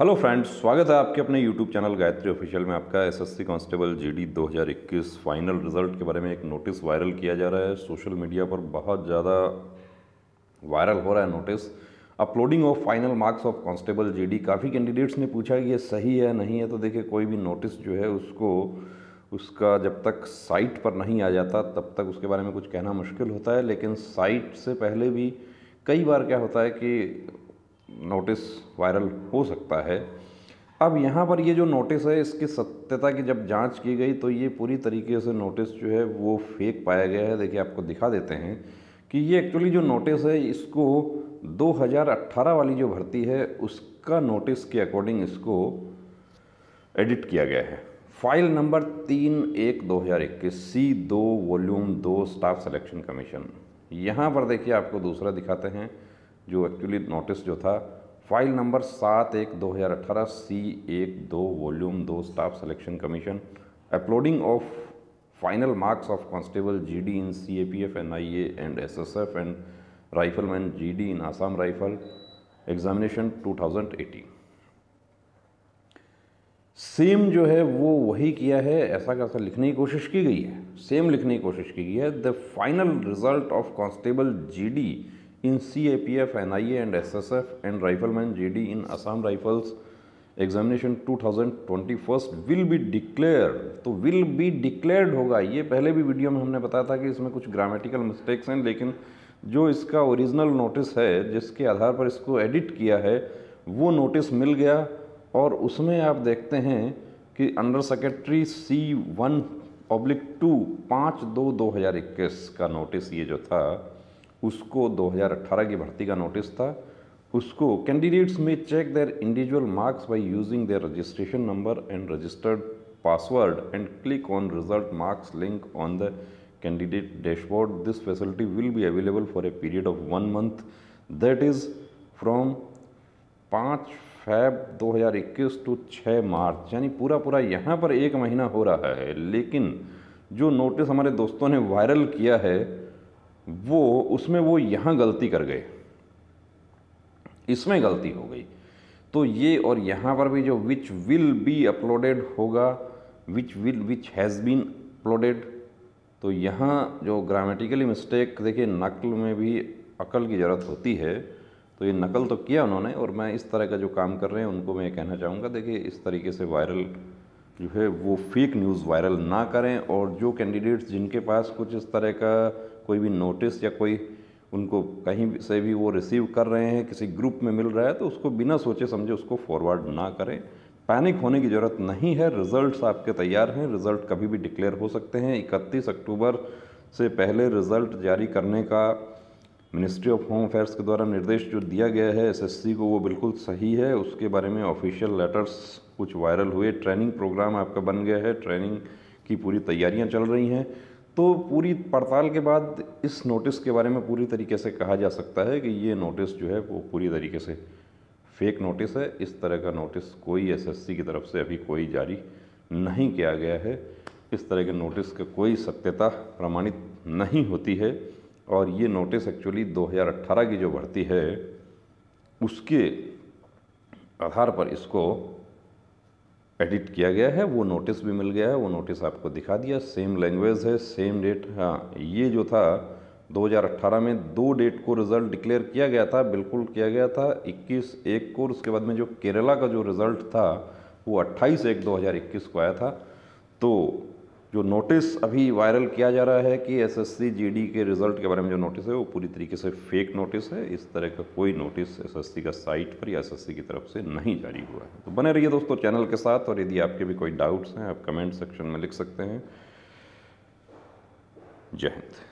hello friends स्वागत है आपके अपने यूट्यूब चैनल गायत्री ऑफिशियल में आपका SSC constable GD 2021 final result के बारे में एक नोटिस वायरल किया जा रहा है सोशल मीडिया पर बहुत ज़्यादा वायरल हो रहा है notice uploading of final marks of constable GD काफ़ी कैंडिडेट्स ने पूछा कि ये सही है नहीं है तो देखिए कोई भी नोटिस जो है उसको उसका जब तक साइट पर नहीं आ जाता तब तक उसके बारे में कुछ कहना मुश्किल होता है लेकिन साइट से पहले भी कई बार क्या होता है कि नोटिस वायरल हो सकता है अब यहाँ पर ये जो नोटिस है इसकी सत्यता की जब जांच की गई तो ये पूरी तरीके से नोटिस जो है वो फेक पाया गया है देखिए आपको दिखा देते हैं कि ये एक्चुअली जो नोटिस है इसको 2018 वाली जो भर्ती है उसका नोटिस के अकॉर्डिंग इसको एडिट किया गया है फाइल नंबर तीन एक दो हज़ार इक्कीस सी दो वॉल्यूम दो स्टाफ सेलेक्शन कमीशन यहाँ पर देखिए आपको दूसरा दिखाते हैं जो एक्चुअली नोटिस जो था फाइल नंबर सात एक दो हज़ार अठारह सी एक दो वॉल्यूम दो staff selection commission uploading of final marks of constable S in CAPF, NIA and G D in Assam rifle examination two thousand eighteen same जो है वो वही किया है ऐसा कैसा लिखने की कोशिश की गई है सेम लिखने की कोशिश की गई है the final result of constable GD D in CAPF, NIA and SSF and Rifleman D in Assam Rifles examination 2021 will be declare तो विल बी डिक्लेयर्ड होगा ये पहले भी वीडियो में हमने बताया था कि इसमें कुछ ग्रामेटिकल मिस्टेक्स हैं लेकिन जो इसका ओरिजिनल नोटिस है जिसके आधार पर इसको एडिट किया है वो नोटिस मिल गया और उसमें आप देखते हैं कि under secretary C one public two पाँच दो दो हज़ार इक्कीस का नोटिस ये जो था उसको 2018 की भर्ती का नोटिस था उसको कैंडिडेट्स में check their individual marks by using their registration number and registered password and click on result marks link on the candidate dashboard this facility will be available for a period of one month that is from पाँच Feb 2021 to छः March यानी पूरा पूरा यहाँ पर एक महीना हो रहा है लेकिन जो नोटिस हमारे दोस्तों ने वायरल किया है वो उसमें वो यहाँ गलती कर गए इसमें गलती हो गई तो ये और यहाँ पर भी जो विच विल बी अपलोडेड होगा which will which has been uploaded तो यहाँ जो ग्रामेटिकली मिस्टेक देखिए नकल में भी अकल की ज़रूरत होती है तो ये नकल तो किया उन्होंने और मैं इस तरह का जो काम कर रहे हैं उनको मैं ये कहना चाहूँगा देखिए इस तरीके से वायरल जो है वो फेक न्यूज़ वायरल ना करें और जो कैंडिडेट्स जिनके पास कुछ इस तरह का कोई भी नोटिस या कोई उनको कहीं से भी वो रिसीव कर रहे हैं किसी ग्रुप में मिल रहा है तो उसको बिना सोचे समझे उसको फॉरवर्ड ना करें पैनिक होने की ज़रूरत नहीं है रिज़ल्ट आपके तैयार हैं रिज़ल्ट कभी भी डिक्लेयर हो सकते हैं इकतीस अक्टूबर से पहले रिज़ल्ट जारी करने का मिनिस्ट्री ऑफ होम अफेयर्स के द्वारा निर्देश जो दिया गया है एसएससी को वो बिल्कुल सही है उसके बारे में ऑफिशियल लेटर्स कुछ वायरल हुए ट्रेनिंग प्रोग्राम आपका बन गया है ट्रेनिंग की पूरी तैयारियां चल रही हैं तो पूरी पड़ताल के बाद इस नोटिस के बारे में पूरी तरीके से कहा जा सकता है कि ये नोटिस जो है वो पूरी तरीके से फेक नोटिस है इस तरह का नोटिस कोई एसएससी की तरफ से अभी कोई जारी नहीं किया गया है इस तरह के नोटिस का कोई सत्यता प्रमाणित नहीं होती है और ये नोटिस एक्चुअली 2018 की जो भर्ती है उसके आधार पर इसको एडिट किया गया है वो नोटिस भी मिल गया है वो नोटिस आपको दिखा दिया सेम लैंग्वेज है सेम डेट हाँ ये जो था 2018 में दो डेट को रिज़ल्ट डिक्लेयर किया गया था बिल्कुल किया गया था 21 एक को उसके बाद में जो केरला का जो रिज़ल्ट था वो 28 एक 2021 को आया था तो जो नोटिस अभी वायरल किया जा रहा है कि एसएससी जीडी के रिज़ल्ट के बारे में जो नोटिस है वो पूरी तरीके से फेक नोटिस है इस तरह का कोई नोटिस एसएससी का साइट पर या एसएससी की तरफ से नहीं जारी हुआ है तो बने रहिए दोस्तों चैनल के साथ और यदि आपके भी कोई डाउट्स हैं आप कमेंट सेक्शन में लिख सकते हैं जय हिंद